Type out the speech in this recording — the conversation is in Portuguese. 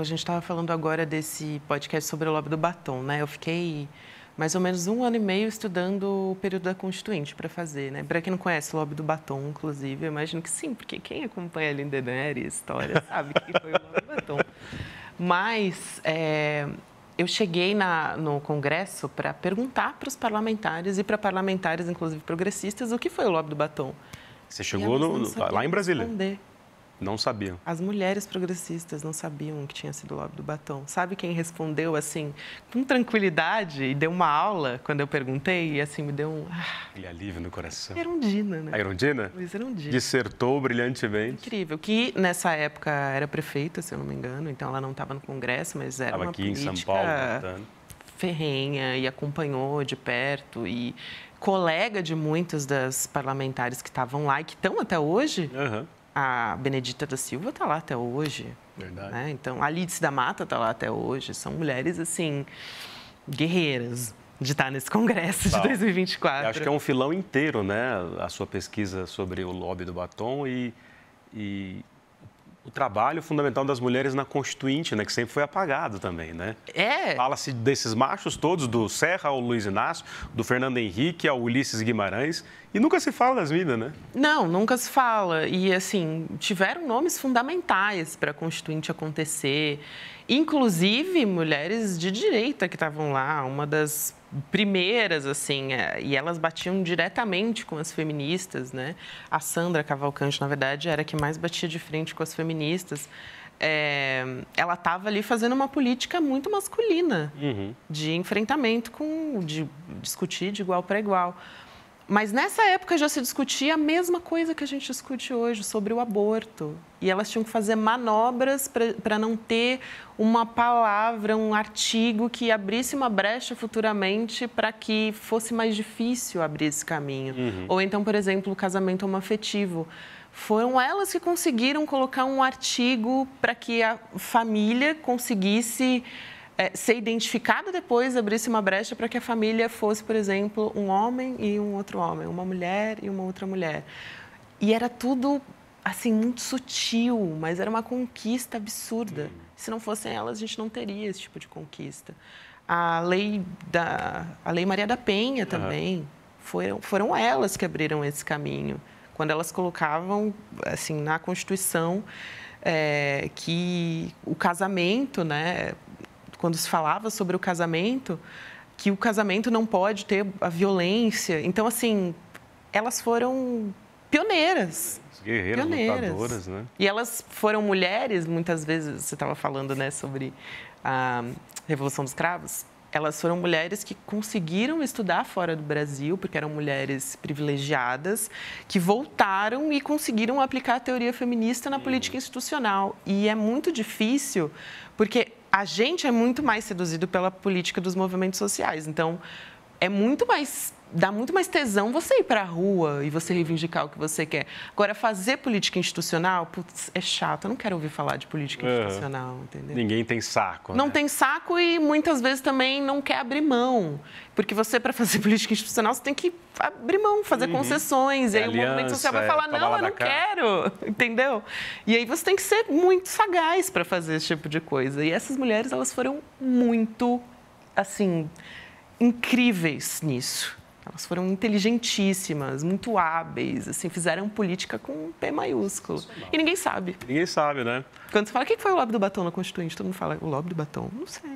A gente estava falando agora desse podcast sobre o lobby do batom, né? Eu fiquei mais ou menos um ano e meio estudando o período da Constituinte para fazer, né? Para quem não conhece o lobby do batom, inclusive, eu imagino que sim, porque quem acompanha a Linda e história sabe que foi o lobby do batom. Mas é, eu cheguei na, no Congresso para perguntar para os parlamentares e para parlamentares, inclusive progressistas, o que foi o lobby do batom. Você chegou no, lá em Brasília? Responder. Não sabiam. As mulheres progressistas não sabiam que tinha sido o lobby do batom. Sabe quem respondeu assim, com tranquilidade, e deu uma aula quando eu perguntei, e assim me deu um. Ah. Aquele alívio no coração. Erundina, né? A Erundina? Luiz Erundina. Dissertou brilhantemente. Incrível. Que nessa época era prefeita, se eu não me engano, então ela não estava no Congresso, mas era tava uma aqui política... em São Paulo, ferrenha e acompanhou de perto e colega de muitas das parlamentares que estavam lá e que estão até hoje. Uhum a Benedita da Silva está lá até hoje. Verdade. Né? Então, a Lidice da Mata está lá até hoje. São mulheres, assim, guerreiras de estar tá nesse congresso tá. de 2024. Eu acho que é um filão inteiro, né? A sua pesquisa sobre o lobby do batom e, e o trabalho fundamental das mulheres na Constituinte, né, que sempre foi apagado também, né? É. Fala-se desses machos todos, do Serra ao Luiz Inácio, do Fernando Henrique ao Ulisses Guimarães, e nunca se fala das minas, né? Não, nunca se fala. E assim, tiveram nomes fundamentais para a Constituinte acontecer, inclusive mulheres de direita que estavam lá, uma das primeiras, assim, é, e elas batiam diretamente com as feministas, né? A Sandra Cavalcante, na verdade, era a que mais batia de frente com as feministas. É, ela estava ali fazendo uma política muito masculina uhum. de enfrentamento com, de discutir de igual para igual. Mas nessa época já se discutia a mesma coisa que a gente discute hoje sobre o aborto. E elas tinham que fazer manobras para não ter uma palavra, um artigo que abrisse uma brecha futuramente para que fosse mais difícil abrir esse caminho. Uhum. Ou então, por exemplo, o casamento homoafetivo. Foram elas que conseguiram colocar um artigo para que a família conseguisse é, ser identificada depois abrisse uma brecha para que a família fosse, por exemplo, um homem e um outro homem, uma mulher e uma outra mulher. E era tudo assim muito sutil, mas era uma conquista absurda. Uhum. Se não fossem elas, a gente não teria esse tipo de conquista. A lei da a lei Maria da Penha também uhum. foram foram elas que abriram esse caminho quando elas colocavam assim na Constituição é, que o casamento, né, quando se falava sobre o casamento, que o casamento não pode ter a violência. Então, assim, elas foram pioneiras. Guerreiras, pioneiras. lutadoras, né? E elas foram mulheres, muitas vezes, você estava falando, né, sobre a Revolução dos Cravos. Elas foram mulheres que conseguiram estudar fora do Brasil, porque eram mulheres privilegiadas, que voltaram e conseguiram aplicar a teoria feminista na uhum. política institucional. E é muito difícil, porque a gente é muito mais seduzido pela política dos movimentos sociais. Então, é muito mais dá muito mais tesão você ir para a rua e você reivindicar o que você quer. Agora, fazer política institucional, putz, é chato. Eu não quero ouvir falar de política é. institucional, entendeu? Ninguém tem saco. Né? Não tem saco e muitas vezes também não quer abrir mão. Porque você, para fazer política institucional, você tem que abrir mão, fazer uhum. concessões. É e aí aliança, é o movimento social vai é, falar: é, não, eu não quero, entendeu? E aí você tem que ser muito sagaz para fazer esse tipo de coisa. E essas mulheres, elas foram muito, assim incríveis nisso. Elas foram inteligentíssimas, muito hábeis, assim, fizeram política com P maiúsculo. E ninguém sabe. Ninguém sabe, né? Quando você fala, o que foi o lobby do batom na Constituinte? Todo mundo fala, o lobby do batom? Não sei.